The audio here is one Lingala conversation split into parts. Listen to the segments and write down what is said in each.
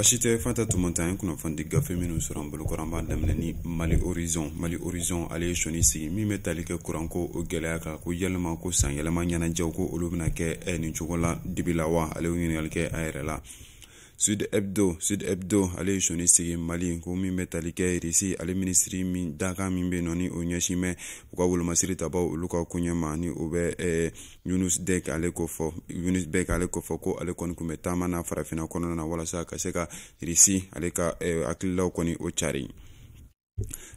basi tɛ fata tumata an kunnafoni gafe minw sɔrɔ an bolokɔrɔ an b'a daminɛ ni mali horizon mali horizon ale ye sɔni sigi min bɛ tali kɛ kuranko o gɛlɛya kan ko yɛlɛma ko san yɛlɛma ɲɛnajɛw ko olu bena kɛ eh, nin cogo la dibi la wa ale y'o ɲiningali kɛ a yɛrɛ la Sud Hebdo, Sud Hebdo, ale ye soni sigi Mali ko min bɛ tali kɛ risi ale minisiri min dakan min be nɔ ni o ɲɛsin mɛ u ka wolomasiri olu ka koɲɛma ni o bɛ e, Yunus Dek ale ko fɔ Yunus Dek ale ko ko ale kɔni tun bɛ taama na farafina kɔnɔna na walasa ka se ka risi ale ka hakililaw e, kɔni o cari.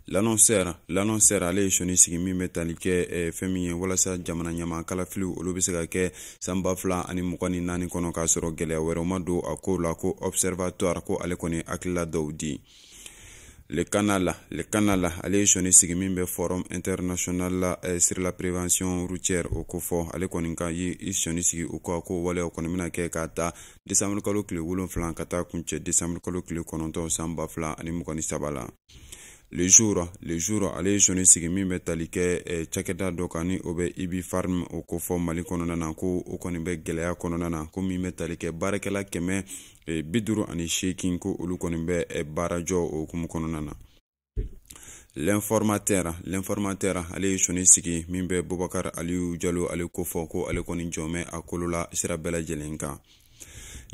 l'annonceur l'annonceur ale ye sɔni sigi min bɛ tali kɛ eh, fɛn min ye walasa jamana ɲama kalafiliw olu bɛ se ka kɛ san ba fila ani mɔgɔ ni naani kɔnɔ k'a sɔrɔ gɛlɛya wɛrɛw ma don a kow la ko observatoire ko ale kɔni hakilila dɔw di le canal le canal ale ye sɔni sigi min bɛ forum international la eh, sur la prévention routière o ko fɔ ale kɔni ka ye i sɔni sigi o ko a ko waleyaw kɔni bɛna kɛ k'a ta desanburukalo tile wolonfila ka taa kuncɛ desanburukalo tile kɔnɔntɔn san ba fila ani mɔgɔ ni saba la le jour le jour ale ye soni sigi min bɛ tali kɛ eh, cakɛda dɔ kan ni o bɛ ibi farm o kofɔ mali kɔnɔna na ko o kɔni bɛ gwɛlɛya kɔnɔna na ko min bɛ tali kɛ baarakɛla kɛmɛ eh, bi duru ani seegin ko olu kɔni bɛ eh, baarajɔ o hukumu kɔnɔna na l'informateur l'informateur ale ye soni sigi min bɛ bobakar aliyu jalo ale kofɔ ko ale kɔni jɔn bɛ a kolola sira bɛɛ lajɛlen kan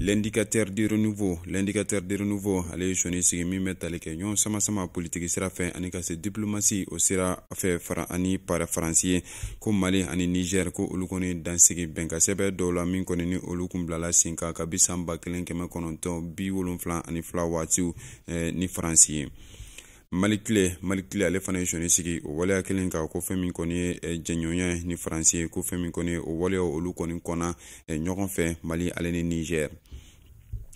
l'indicateur du renouveau l'indicateur du renouveau ale ye sɔni sigi min bɛ tali kɛ ɲɔgɔn samasama politiki sira fɛ ani ka se diplomasi o sira fɛ fara ani para faransi ye ko mali ani niger ko olu kɔni dansigi bɛnkasɛbɛ dɔw la min kɔni ni olu kun bilala sen kan kabi saan ba kelen kɛmɛ kɔnɔntɔn bi wolonfila ani fila waatiw eh, ni faransi ye malikile malikile ale fana ye sɔni sigi o waleya kelen kan ko fɛn min kɔni eh, ye jɛɲɔgɔnya ni faransi ye ko fɛn min kɔni o waleyaw olu kɔni kɔnna ɲɔgɔn eh, fɛ mali ale ni niger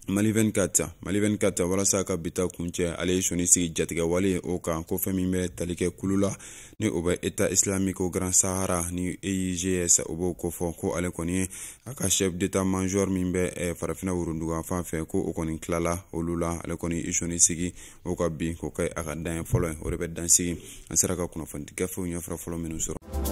mali 24 mali 24 walasa ka bita kuncɛ ale ye sɔni sigi jatigɛ wale o kan ko fɛn min bɛ tali kulu la ni o bɛ etat islamique grand sahara ni eigs o b'o kofɔ ko ale kɔni ye a ka chef d'etat major min bɛ eh, farafina worundugan fan fɛ ko o kɔni kilala olu la ale kɔni i sɔni sigi o ka bin k'o kɛ a ka dan ye fɔlɔ ye o de bɛ dansigi an sera ka kunnafonidi gafew ɲɛfɔra fɔlɔ minnu sɔrɔ